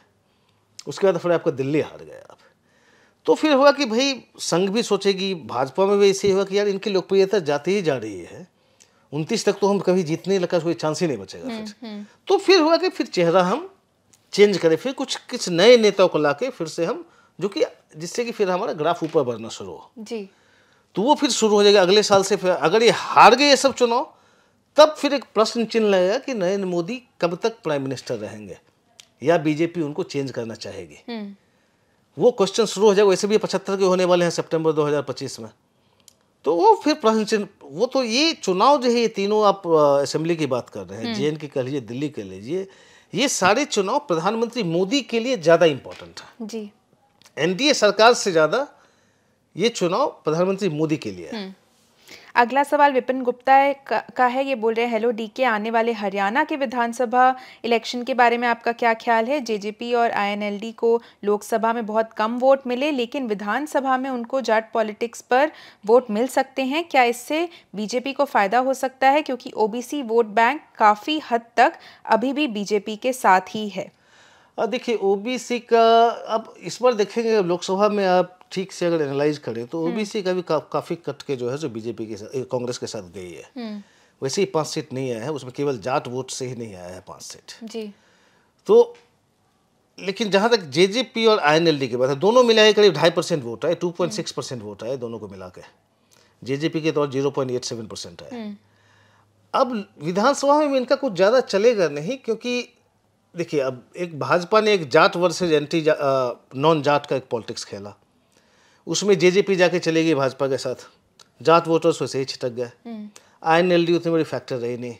उसके बाद फिर आपका दिल्ली हार गए आप तो फिर होगा कि भाई संघ भी सोचेगी भाजपा में भी ऐसे ही होगा कि यार इनकी लोकप्रियता जाती ही जा रही है उनतीस तक तो हम कभी जीतने लगा कोई चांस ही नहीं बचेगा हम्म, फिर हम्म। तो फिर हुआ कि फिर चेहरा हम चेंज करें फिर कुछ कुछ नए नेताओं को ला फिर से हम जो कि जिससे कि फिर हमारा ग्राफ ऊपर बढ़ना शुरू हो जी तो वो फिर शुरू हो जाएगा अगले साल से फिर अगर ये हार गए ये सब चुनाव तब फिर एक प्रश्न चिन्ह लगेगा कि नरेंद्र मोदी कब तक प्राइम मिनिस्टर रहेंगे या बीजेपी उनको चेंज करना चाहेगी हम्म। वो क्वेश्चन शुरू हो जाएगा वैसे भी पचहत्तर के होने वाले हैं सितंबर 2025 में तो वो फिर प्रश्न चिन्ह वो तो ये चुनाव जो है ये तीनों आप असेंबली की बात कर रहे हैं जे हम्म। के कह लीजिए दिल्ली कह लीजिए ये सारे चुनाव प्रधानमंत्री मोदी के लिए ज़्यादा इम्पोर्टेंट है जी एनडीए सरकार से ज़्यादा ये चुनाव प्रधानमंत्री मोदी के लिए है हम्म। अगला सवाल विपिन गुप्ता है, का है ये बोल रहे हैं हेलो डी के आने वाले हरियाणा के विधानसभा इलेक्शन के बारे में आपका क्या ख्याल है जेजेपी और आईएनएलडी को लोकसभा में बहुत कम वोट मिले लेकिन विधानसभा में उनको जाट पॉलिटिक्स पर वोट मिल सकते हैं क्या इससे बीजेपी को फ़ायदा हो सकता है क्योंकि ओ वोट बैंक काफ़ी हद तक अभी भी बीजेपी के साथ ही है देखिए ओबीसी का अब इस बार देखेंगे लोकसभा में आप ठीक से अगर एनालाइज करें तो ओबीसी हम्म। का भी का, काफ़ी कट के जो है जो बीजेपी के साथ कांग्रेस के साथ गई है हम्म। वैसे ही पांच सीट नहीं आया है उसमें केवल जाट वोट से ही नहीं आया है पांच सीट जी तो लेकिन जहां तक जेजेपी और आईएनएलडी की बात है दोनों मिला के करीब ढाई परसेंट वोट आए two point six percent vote आए दोनों को मिला के जेजेपी के तौर zero point eight seven percent आए अब विधानसभा में इनका कुछ ज़्यादा चलेगा नहीं क्योंकि देखिए अब एक भाजपा ने एक जाट वर्सेज एंटी जा, नॉन जाट का एक पॉलिटिक्स खेला उसमें जे पी जाके चले गई भाजपा के साथ जात वोटर्स वैसे ही छिटक गए आई एन एल डी उतनी बड़ी फैक्टर रही नहीं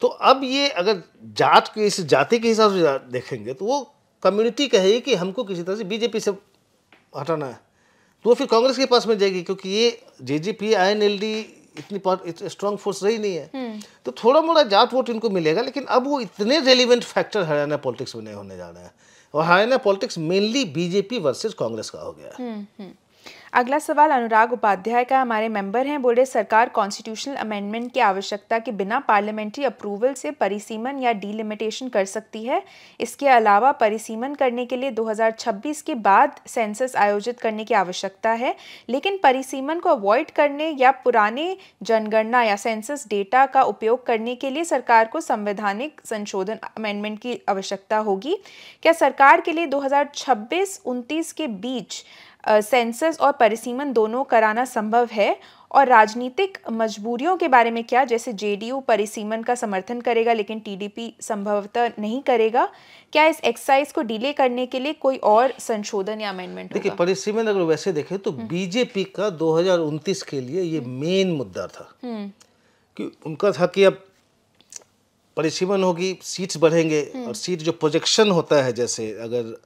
तो अब ये अगर जात के इस जाति के हिसाब से देखेंगे तो वो कम्युनिटी कहेगी कि हमको किसी तरह से बीजेपी से हटाना है तो वो फिर कांग्रेस के पास में जाएगी क्योंकि ये J J P I N L D इतनी स्ट्रांग फोर्स रही नहीं है हम्म। तो थोड़ा मोड़ा जात वोट इनको मिलेगा लेकिन अब वो इतने रेलिवेंट फैक्टर हरियाणा पॉलिटिक्स में नहीं होने जा रहे हैं Haryana politics mainly BJP versus Congress का हो गया हम्म, हम्म। अगला सवाल अनुराग उपाध्याय का हमारे मेंबर हैं बोले सरकार कॉन्स्टिट्यूशनल अमेंडमेंट की आवश्यकता के बिना पार्लियामेंट्री अप्रूवल से परिसीमन या डीलिमिटेशन कर सकती है इसके अलावा परिसीमन करने के लिए 2026 के बाद सेंसस आयोजित करने की आवश्यकता है लेकिन परिसीमन को अवॉइड करने या पुराने जनगणना या सेंसस डेटा का उपयोग करने के लिए सरकार को संवैधानिक संशोधन अमेंडमेंट की आवश्यकता होगी क्या सरकार के लिए दो हज़ार के बीच सेंसस और परिसीमन दोनों कराना संभव है और राजनीतिक मजबूरियों के बारे में क्या जैसे जेडीयू परिसीमन का समर्थन करेगा लेकिन टीडीपी संभवतः नहीं करेगा क्या इस एक्सरसाइज को डिले करने के लिए कोई और संशोधन या अमेंडमेंट देखिए परिसीमन अगर वैसे देखें तो हम्म। बीजेपी का दो के लिए ये हम्म। मेन मुद्दा था हम्म। कि उनका था कि अब परिसीमन होगी सीट्स बढ़ेंगे और सीट जो प्रोजेक्शन होता है जैसे अगर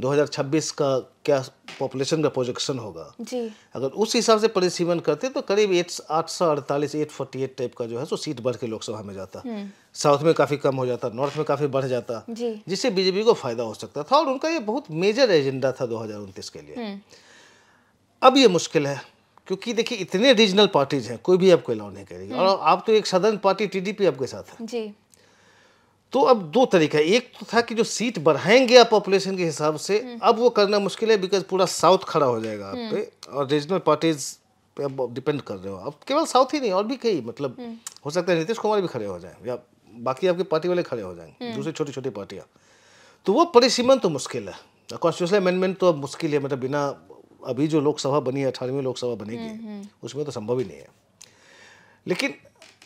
2026 का क्या पॉपुलेशन का प्रोजेक्शन होगा जी अगर उस हिसाब से परिसीमन करते तो करीब एट आठ सौ अड़तालीस एट फोर्टी एट टाइप का जो है सो सीट बढ़ के लोकसभा में जाता हम्म। साउथ में काफ़ी कम हो जाता नॉर्थ में काफ़ी बढ़ जाता जिससे बीजेपी को फायदा हो सकता था और उनका ये बहुत मेजर एजेंडा था दो के लिए हम्म। अब ये मुश्किल है क्योंकि देखिए इतने रीजनल पार्टीज हैं कोई भी आपको अलाउ नहीं करेगी हम्म। और आप तो एक सदर्न पार्टी टीडीपी आपके साथ है जी तो अब दो तरीका एक तो था कि जो सीट बढ़ाएंगे आप पॉपुलेशन के हिसाब से हम्म। अब वो करना मुश्किल है बिकॉज पूरा साउथ खड़ा हो जाएगा आप पे हम्म। और रीजनल पार्टीज पे आप डिपेंड कर रहे हो अब केवल साउथ ही नहीं और भी कई मतलब हम्म। हो सकता है नीतीश कुमार भी खड़े हो जाए या बाकी आपकी पार्टी वाले खड़े हो जाएंगे दूसरी छोटी छोटी पार्टियाँ तो वो परिसीमन तो मुश्किल है कॉन्स्टिट्यूशन अमेंडमेंट तो अब मुश्किल है मतलब बिना अभी जो लोकसभा बनी है अठारहवीं लोकसभा बनेगी उसमें तो संभव ही नहीं है लेकिन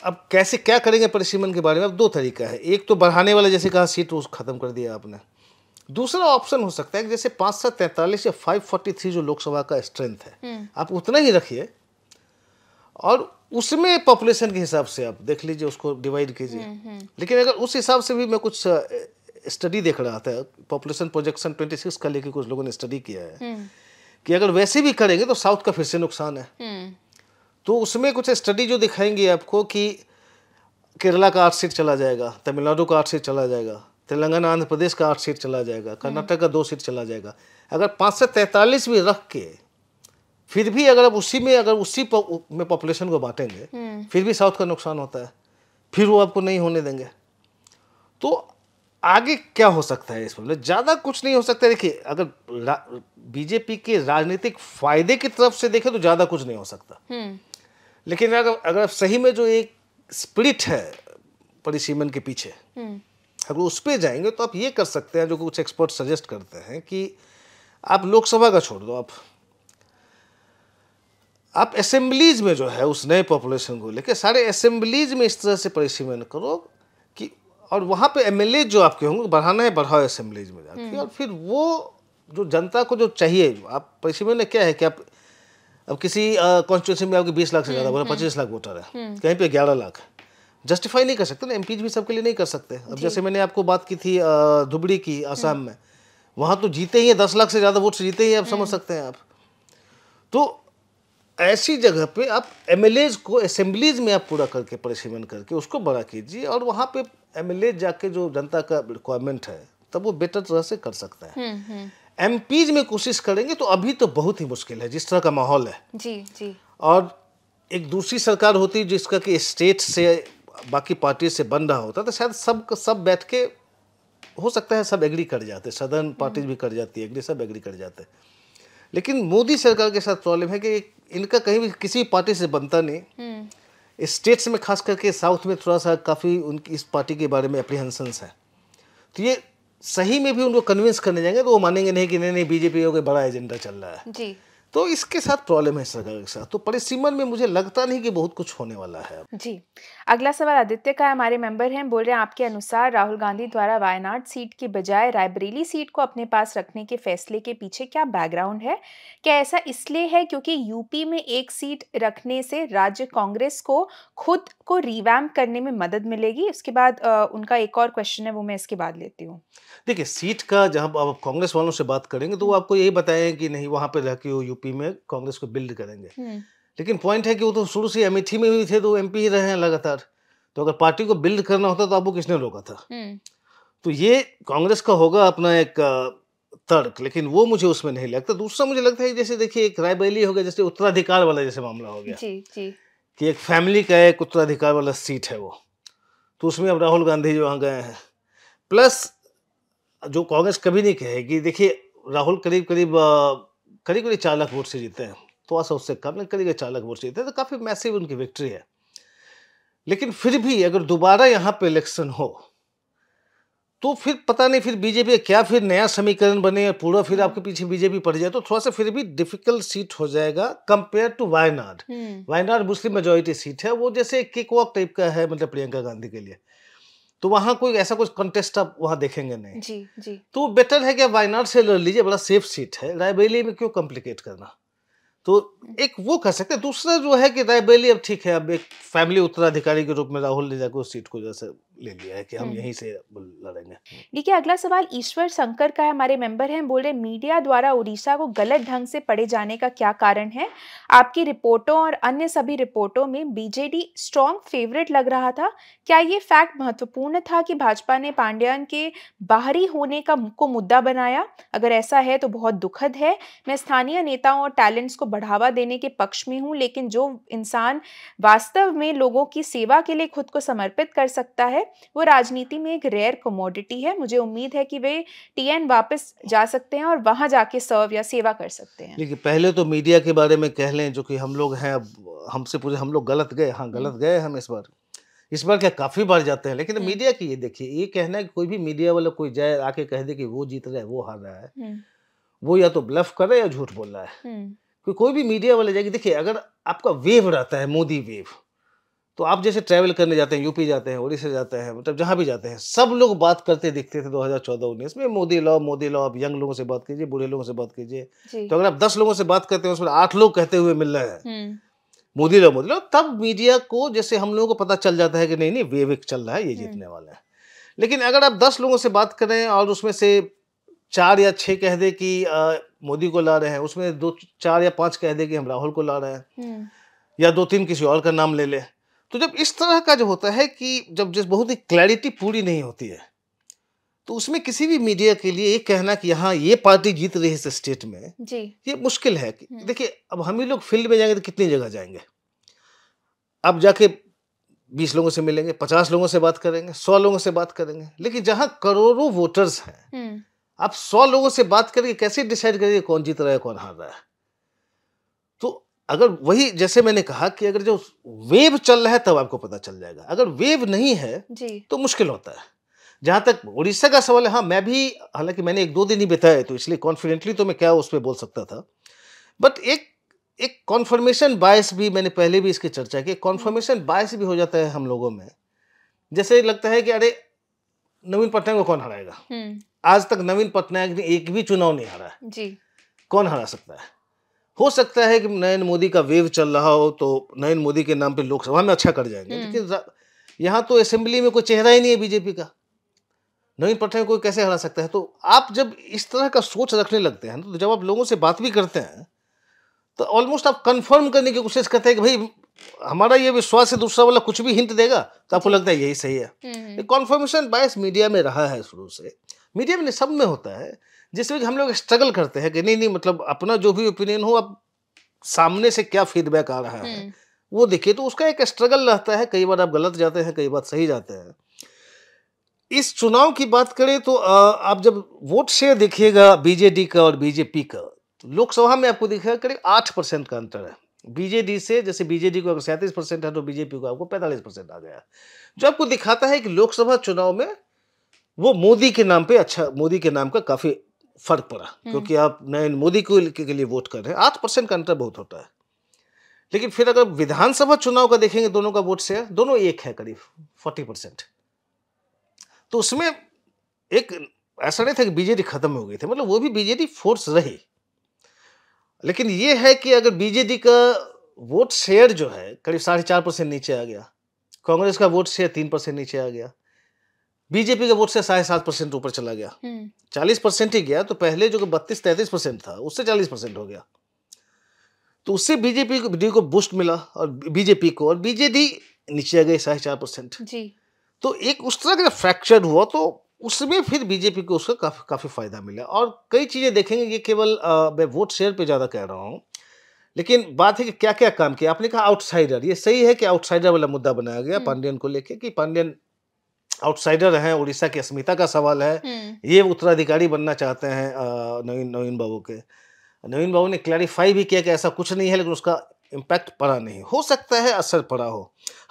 अब कैसे क्या करेंगे परिसीमन के बारे में अब दो तरीका है एक तो बढ़ाने वाला जैसे कहा सीट वो ख़त्म कर दिया आपने दूसरा ऑप्शन हो सकता है कि जैसे पाँच सौ तैंतालीस या फाइव फोर्टी थ्री जो लोकसभा का स्ट्रेंथ है हम्म। आप उतना ही रखिए और उसमें पॉपुलेशन के हिसाब से आप देख लीजिए उसको डिवाइड कीजिए हम्म, हम्म। लेकिन अगर उस हिसाब से भी मैं कुछ स्टडी देख रहा था पॉपुलेशन प्रोजेक्शन ट्वेंटी सिक्स का लेके कुछ लोगों ने स्टडी किया है कि अगर वैसे भी करेंगे तो साउथ का फिर से नुकसान है तो उसमें कुछ स्टडी जो दिखाएंगे आपको कि केरला का आठ सीट चला जाएगा तमिलनाडु का आठ सीट चला जाएगा तेलंगाना आंध्र प्रदेश का आठ सीट चला जाएगा हम्म। कर्नाटक का दो सीट चला जाएगा अगर पाँच से तैंतालीस भी रख के फिर भी अगर आप उसी में अगर उसी में पॉपुलेशन को बांटेंगे हम्म। फिर भी साउथ का नुकसान होता है फिर वो आपको नहीं होने देंगे तो आगे क्या हो सकता है इस मामले मतलब ज़्यादा कुछ नहीं हो सकता देखिए अगर बीजेपी के राजनीतिक फायदे की तरफ से देखें तो ज़्यादा कुछ नहीं हो सकता हम्म। लेकिन अगर अगर सही में जो एक स्पिरिट है परिसीमन के पीछे हम्म। अगर उस पर जाएंगे तो आप ये कर सकते हैं जो कुछ एक्सपर्ट सजेस्ट करते हैं कि आप लोकसभा का छोड़ दो आप आप असेंबलीज में जो है उस नए पॉपुलेशन को लेकर सारे असेंबलीज में इस तरह से परिसीमन करो कि और वहाँ पे एमएलए जो आपके होंगे बढ़ाना है बढ़ाओ असेंबलीज में जाके हम्म। और फिर वो जो जनता को जो चाहिए आप परिसीमन क्या है कि आप अब किसी कॉन्स्टिट्यूंसी में आपके बीस लाख से ज़्यादा बोले हम्म, हम्म। पच्चीस लाख वोटर है हम्म। कहीं पे ग्यारह लाख जस्टिफाई नहीं कर सकते ना एम भी सबके लिए नहीं कर सकते अब जैसे मैंने आपको बात की थी धुबड़ी की आसाम में वहां तो जीते ही है दस लाख से ज़्यादा वोट जीते ही आप समझ सकते हैं आप तो ऐसी जगह पे आप एम को असेंबलीज में आप पूरा करके परिसीमन करके उसको बड़ा कीजिए और वहाँ पे एम जाके जो जनता का रिक्वायरमेंट है तब वो बेटर तरह से कर सकता है एमपीज में कोशिश करेंगे तो अभी तो बहुत ही मुश्किल है जिस तरह का माहौल है जी जी और एक दूसरी सरकार होती जिसका कि स्टेट से बाकी पार्टी से बन रहा होता तो शायद सब सब बैठ के हो सकता है सब एग्री कर जाते सदर्न पार्टीज हम्म। भी कर जाती है एग्री सब एग्री कर जाते लेकिन मोदी सरकार के साथ प्रॉब्लम है कि इनका कहीं भी किसी भी पार्टी से बनता नहीं हम्म। स्टेट्स में खास करके साउथ में थोड़ा सा काफ़ी उनकी इस पार्टी के बारे में अप्रीहेंसन्स है तो ये सही में भी उनको कन्विंस करने जाएंगे तो वो मानेंगे नहीं कि नहीं नहीं बीजेपी का कोई बड़ा एजेंडा चल रहा है जी तो इसके साथ प्रॉब्लम है सरकार के साथ तो परिसीमन में मुझे लगता नहीं कि बहुत कुछ होने वाला है जी अगला सवाल आदित्य का हमारे मेंबर हैं बोल रहे हैं आपके अनुसार राहुल गांधी द्वारा वायनाड सीट की बजाय रायबरेली सीट को अपने पास रखने के फैसले के पीछे क्या बैकग्राउंड है क्या ऐसा इसलिए है क्योंकि यूपी में एक सीट रखने से राज्य कांग्रेस को खुद को रिवैम्प करने में मदद मिलेगी उसके बाद उनका एक और क्वेश्चन है वो मैं इसके बाद लेती हूँ देखिए सीट का जहाँ आप कांग्रेस वालों से बात करेंगे तो वो आपको यही बताएं कि नहीं वहाँ पर रह के यूपी बीजेपी में कांग्रेस को बिल्ड करेंगे हम्म। लेकिन पॉइंट है कि वो तो शुरू से अमेठी e में हुई थे तो एम ही रहे हैं लगातार तो अगर पार्टी को बिल्ड करना होता तो आपको किसने रोका था हम्म। तो ये कांग्रेस का होगा अपना एक तर्क लेकिन वो मुझे उसमें नहीं लगता दूसरा मुझे लगता है जैसे देखिए एक रायबरेली हो गया जैसे उत्तराधिकार वाला जैसे मामला हो गया जी, जी. कि एक फैमिली का एक उत्तराधिकार वाला सीट है वो तो उसमें अब राहुल गांधी जो वहाँ गए हैं प्लस जो कांग्रेस कभी नहीं कहेगी देखिए राहुल करीब करीब करीब करीब चार लाख वोट से जीते हैं थोड़ा सा उससे कम है करीब चार लाख वोट से जीते हैं तो, तो काफ़ी मैसिव उनकी विक्ट्री है लेकिन फिर भी अगर दोबारा यहाँ पे इलेक्शन हो तो फिर पता नहीं फिर बीजेपी क्या फिर नया समीकरण बने पूरा फिर आपके पीछे बीजेपी पड़ जाए तो थोड़ा सा फिर भी डिफिकल्ट सीट हो जाएगा compare to Wayanad Wayanad Muslim majority seat है वो जैसे किक वॉक टाइप का है मतलब प्रियंका गांधी के लिए तो वहाँ कोई ऐसा कुछ कंटेस्ट आप वहाँ देखेंगे नहीं जी जी तो बेटर है कि आप वायनाड से लड़ लीजिए बड़ा सेफ सीट है रायबेली में क्यों कॉम्प्लिकेट करना तो हम्म। एक वो कर सकते हैं दूसरा जो है कि रायबेली अब ठीक है अब एक फैमिली उत्तराधिकारी के रूप में राहुल ने जाकर उस सीट को जैसे ले लिया है कि हम हम्म। यहीं से लड़ेंगे देखिए अगला सवाल ईश्वर शंकर का है हमारे मेंबर हैं बोल रहे मीडिया द्वारा उड़ीसा को गलत ढंग से पढ़े जाने का क्या कारण है आपकी रिपोर्टों और अन्य सभी रिपोर्टों में बीजेडी स्ट्रॉन्ग फेवरेट लग रहा था क्या ये फैक्ट महत्वपूर्ण था कि भाजपा ने पांड्यान के बाहरी होने का को मुद्दा बनाया अगर ऐसा है तो बहुत दुखद है मैं स्थानीय नेताओं और टैलेंट्स को बढ़ावा देने के पक्ष में हूँ लेकिन जो इंसान वास्तव में लोगों की सेवा के लिए खुद को समर्पित कर सकता है वो राजनीति में एक रेयर कमोडिटी है मुझे उम्मीद है कि वे टीएन वापस जा सकते हैं और वहाँ जाके सर्व या सेवा कर सकते हैं लेकिन पहले तो मीडिया के बारे में कह लें जो कि हम लोग हैं अब हमसे पूछे हम लोग गलत गए हाँ गलत हम्म। गए हम इस बार इस बार क्या काफ़ी बार जाते हैं लेकिन मीडिया हम्म। की ये देखिए ये कहना है कि कोई भी मीडिया वाला कोई जाए आके कह दे कि वो जीत रहा है वो हार रहा है हम्म। वो या तो ब्लफ कर रहा है या झूठ बोल रहा है कोई भी मीडिया वाले जाएगी देखिए अगर आपका वेव रहता है मोदी वेव तो आप जैसे ट्रैवल करने जाते हैं यूपी जाते हैं उड़ीसा जाते हैं मतलब जहाँ भी जाते हैं सब लोग बात करते दिखते थे 2014-19 में मोदी लॉ मोदी लॉ आप यंग लोगों से बात कीजिए बूढ़े लोगों से बात कीजिए तो अगर आप दस लोगों से बात करते हैं उसमें आठ लोग कहते हुए मिल रहे हैं हम्म। मोदी लॉ मोदी लॉ तब मीडिया को जैसे हम लोगों को पता चल जाता है कि नहीं नहीं वेविक चल रहा है ये हम्म। जीतने वाला है लेकिन अगर आप दस लोगों से बात करें और उसमें से चार या छः कह दे कि मोदी को ला रहे हैं उसमें दो चार या पाँच कह दे कि हम राहुल को ला रहे हैं हम्म। या दो तीन किसी और का नाम ले लें तो जब इस तरह का जो होता है कि जब जिस बहुत ही क्लैरिटी पूरी नहीं होती है तो उसमें किसी भी मीडिया के लिए ये कहना कि यहाँ ये पार्टी जीत रही है इस स्टेट में जी ये मुश्किल है हम्म। देखिए अब हम ही लोग फील्ड में जाएंगे तो कितनी जगह जाएंगे अब जाके बीस लोगों से मिलेंगे पचास लोगों से बात करेंगे सौ लोगों से बात करेंगे लेकिन जहाँ करोड़ों वोटर्स हैं हम्म। आप सौ लोगों से बात करके कैसे डिसाइड करेंगे कौन जीत रहा है कौन हार रहा है तो अगर वही जैसे मैंने कहा कि अगर जो वेव चल रहा है तब आपको पता चल जाएगा अगर वेव नहीं है जी। तो मुश्किल होता है जहां तक उड़ीसा का सवाल है हाँ मैं भी हालांकि मैंने एक दो दिन ही बिताए तो इसलिए कॉन्फिडेंटली तो मैं क्या उस पर बोल सकता था बट एक एक कॉन्फर्मेशन बायस भी मैंने पहले भी इसकी चर्चा की कॉन्फर्मेशन हम्म। बायस भी हो जाता है हम लोगों में जैसे लगता है कि अरे नवीन पटनायक को कौन हराएगा हम्म। आज तक नवीन पटनायक ने एक भी चुनाव नहीं हारा है जी कौन हरा सकता है हो सकता है कि नरेंद्र मोदी का वेव चल रहा हो तो नरेंद्र मोदी के नाम पे लोकसभा में अच्छा कर जाएंगे हम्म। लेकिन यहाँ तो असेंबली में कोई चेहरा ही नहीं है बीजेपी का नवीन पटनायक कोई कैसे हरा सकता है तो आप जब इस तरह का सोच रखने लगते हैं तो जब आप लोगों से बात भी करते हैं तो ऑलमोस्ट आप कंफर्म करने की कोशिश करते हैं कि भाई हमारा ये विश्वास है दूसरा वाला कुछ भी हिंट देगा तो आपको लगता है यही सही है कॉन्फर्मेशन बायस मीडिया में रहा है शुरू से मीडिया में सब में होता है जिसमें हम लोग स्ट्रगल करते हैं कि नहीं नहीं मतलब अपना जो भी ओपिनियन हो अब सामने से क्या फीडबैक आ रहा है हम्म। वो देखिए तो उसका एक स्ट्रगल रहता है कई बार आप गलत जाते हैं कई बार सही जाते हैं इस चुनाव की बात करें तो आप जब वोट शेयर देखिएगा बीजेडी का और बीजेपी का तो लोकसभा में आपको दिखेगा करीब आठ परसेंट का अंतर है बीजेडी से जैसे बीजेडी को अगर सैंतीस परसेंट है तो बीजेपी को आपको पैंतालीस परसेंट आ गया जो आपको दिखाता है कि लोकसभा चुनाव में वो मोदी के नाम पे अच्छा मोदी के नाम का काफ़ी फर्क पड़ा हम्म। क्योंकि आप नरेंद्र मोदी को के लिए वोट कर रहे हैं आठ परसेंट का अंतर बहुत होता है लेकिन फिर अगर विधानसभा चुनाव का देखेंगे दोनों का वोट शेयर दोनों एक है करीब फोर्टी परसेंट तो उसमें एक ऐसा नहीं था कि बीजेडी खत्म हो गई थी मतलब वो भी बीजेडी फोर्स रही लेकिन ये है कि अगर बीजेडी का वोट शेयर जो है करीब साढ़े चार परसेंट नीचे आ गया कांग्रेस का वोट शेयर तीन परसेंट नीचे आ गया बीजेपी का वोट से साढ़े सात परसेंट ऊपर चला गया हम्म। चालीस परसेंट ही गया तो पहले जो बत्तीस तैतीस परसेंट था उससे चालीस परसेंट हो गया तो उससे बीजेपी को बीजेपी को बूस्ट मिला और बीजेपी को और बीजेडी नीचे आ गई साढ़े चार परसेंट तो एक उस तरह का फ्रैक्चर हुआ तो उसमें फिर बीजेपी को उसका काफी काफी फायदा मिला और कई चीजें देखेंगे ये केवल मैं वोट शेयर पर ज्यादा कह रहा हूँ लेकिन बात है कि क्या क्या काम किया आपने कहा आउटसाइडर ये सही है कि आउटसाइडर वाला मुद्दा बनाया गया हम्म। पांडियन को लेके कि पांडियन आउटसाइडर हैं उड़ीसा की अस्मिता का सवाल है हम्म। ये उत्तराधिकारी बनना चाहते हैं नवीन नवीन बाबू के नवीन बाबू ने क्लैरिफाई भी किया कि ऐसा कुछ नहीं है लेकिन उसका इम्पैक्ट पड़ा नहीं हो सकता है असर पड़ा हो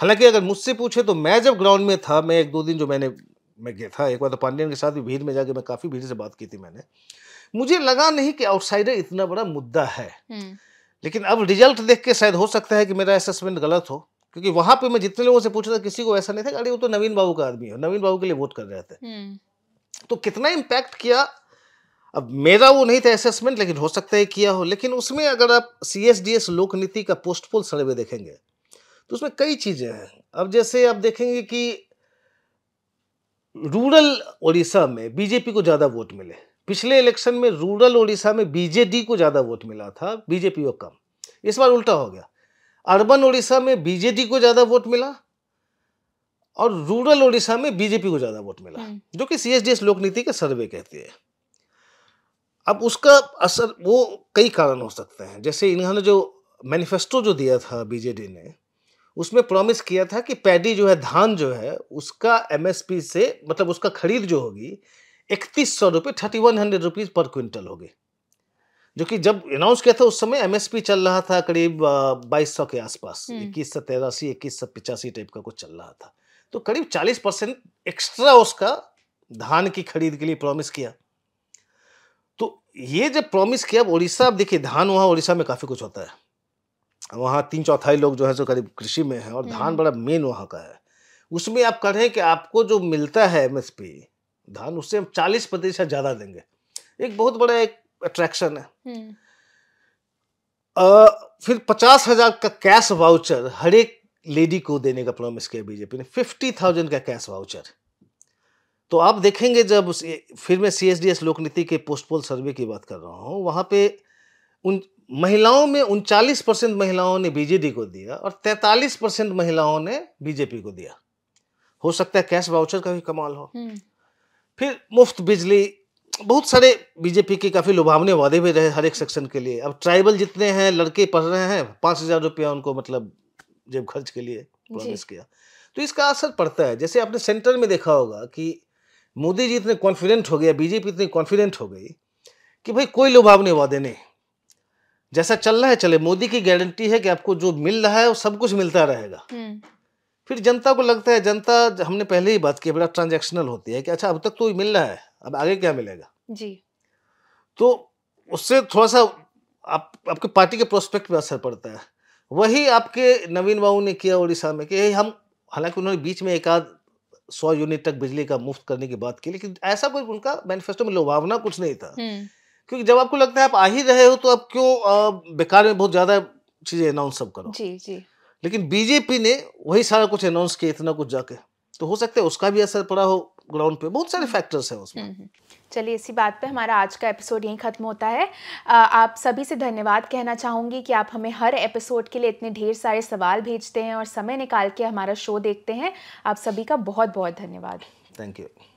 हालांकि अगर मुझसे पूछे तो मैं जब ग्राउंड में था मैं एक दो दिन जो मैंने मैं गया था एक बार तो पांडियन के साथ भी भीड़ में जाके मैं काफ़ी भीड़ से बात की थी मैंने मुझे लगा नहीं कि आउटसाइडर इतना बड़ा मुद्दा है हम्म। लेकिन अब रिजल्ट देख के शायद हो सकता है कि मेरा असेसमेंट गलत हो क्योंकि वहां पे मैं जितने लोगों से पूछ रहा था किसी को ऐसा नहीं था अरे वो तो नवीन बाबू का आदमी है नवीन बाबू के लिए वोट कर रहे थे हम्म। तो कितना इम्पैक्ट किया अब मेरा वो नहीं था असेसमेंट लेकिन हो सकता है किया हो लेकिन उसमें अगर आप सी एस डी एस लोक नीति का पोस्टपोल सर्वे देखेंगे तो उसमें कई चीज़ें हैं अब जैसे आप देखेंगे कि रूरल ओडिशा में बीजेपी को ज़्यादा वोट मिले पिछले इलेक्शन में रूरल ओडिशा में बीजेडी को ज़्यादा वोट मिला था बीजेपी को कम इस बार उल्टा हो गया अर्बन उड़ीसा में बीजेडी को ज़्यादा वोट मिला और रूरल उड़ीसा में बीजेपी को ज़्यादा वोट मिला हम्म। जो कि सीएसडीएस लोक नीति के सर्वे कहती है अब उसका असर वो कई कारण हो सकते हैं जैसे इन्होंने जो मैनिफेस्टो जो दिया था बीजेडी ने उसमें प्रॉमिस किया था कि पैडी जो है धान जो है उसका एमएसपी से मतलब उसका खरीद जो होगी इकतीस सौ रुपये थर्टी वन हंड्रेड रुपीज़ पर क्विंटल होगी जो कि जब अनाउंस किया था उस समय एमएसपी चल रहा था करीब बाईस सौ के आसपास हम्म। इक्कीस सौ तेरासी इक्कीस सौ पिचासी टाइप का कुछ चल रहा था तो करीब चालीस परसेंट एक्स्ट्रा उसका धान की खरीद के लिए प्रॉमिस किया तो ये जब प्रॉमिस किया उड़ीसा अब देखिए धान वहाँ उड़ीसा में काफ़ी कुछ होता है वहाँ तीन चौथाई लोग जो है जो करीब कृषि में है और धान हम्म। बड़ा मेन वहाँ का है उसमें आप कह रहे हैं कि आपको जो मिलता है एमएसपी धान उससे हम चालीस प्रतिशत ज़्यादा देंगे एक बहुत बड़ा एक अट्रैक्शन है आ, हम्म। फिर पचास हजार का कैश वाउचर हर एक लेडी को देने का प्रॉमिस किया बीजेपी ने फिफ्टी थाउजेंड का कैश वाउचर तो आप देखेंगे जब फिर मैं C S D S Lokniti के पोस्टपोल सर्वे की बात कर रहा हूँ वहाँ पे उन महिलाओं में उनचालीस परसेंट महिलाओं ने बीजेडी को दिया और तैतालीस परसेंट महिलाओं ने बीजेपी को दिया हो सकता है कैश वाउचर का भी कमाल हो हम्म। फिर मुफ्त बिजली बहुत सारे बीजेपी के काफ़ी लुभावने वादे भी रहे हर एक सेक्शन के लिए अब ट्राइबल जितने हैं लड़के पढ़ रहे हैं पाँच हज़ार रुपया उनको मतलब जेब खर्च के लिए प्रॉमिस किया तो इसका असर पड़ता है जैसे आपने सेंटर में देखा होगा कि मोदी जी इतने कॉन्फिडेंट हो गया बीजेपी इतनी कॉन्फिडेंट हो गई कि भाई कोई लुभावने वादे नहीं जैसा चल रहा है चले मोदी की गारंटी है कि आपको जो मिल रहा है वो सब कुछ मिलता रहेगा हम्म। फिर जनता को लगता है जनता हमने पहले ही बात की बड़ा ट्रांजेक्शनल होती है कि अच्छा अब तक तो मिल रहा है अब आगे क्या मिलेगा जी तो उससे थोड़ा सा आप आपके पार्टी के प्रोस्पेक्ट पे असर पड़ता है वही आपके नवीन बाबू ने किया उड़ीसा में कि हम हालांकि उन्होंने बीच में एक आध सौ यूनिट तक बिजली का मुफ्त करने की बात की लेकिन ऐसा कोई उनका मैनिफेस्टो में लुभावना कुछ नहीं था हम्म। क्योंकि जब आपको लगता है आप आ ही रहे हो तो आप क्यों बेकार में बहुत ज्यादा चीजें अनाउंस सब करो जी जी लेकिन बीजेपी ने वही सारा कुछ अनाउंस किया इतना कुछ जाके तो हो सकता है उसका भी असर पड़ा हो ग्राउंड पे बहुत सारे फैक्टर्स हम्म। हैं उसमें हम्म, हम्म। चलिए इसी बात पे हमारा आज का एपिसोड यहीं ख़त्म होता है आप सभी से धन्यवाद कहना चाहूँगी कि आप हमें हर एपिसोड के लिए इतने ढेर सारे सवाल भेजते हैं और समय निकाल के हमारा शो देखते हैं आप सभी का बहुत बहुत धन्यवाद थैंक यू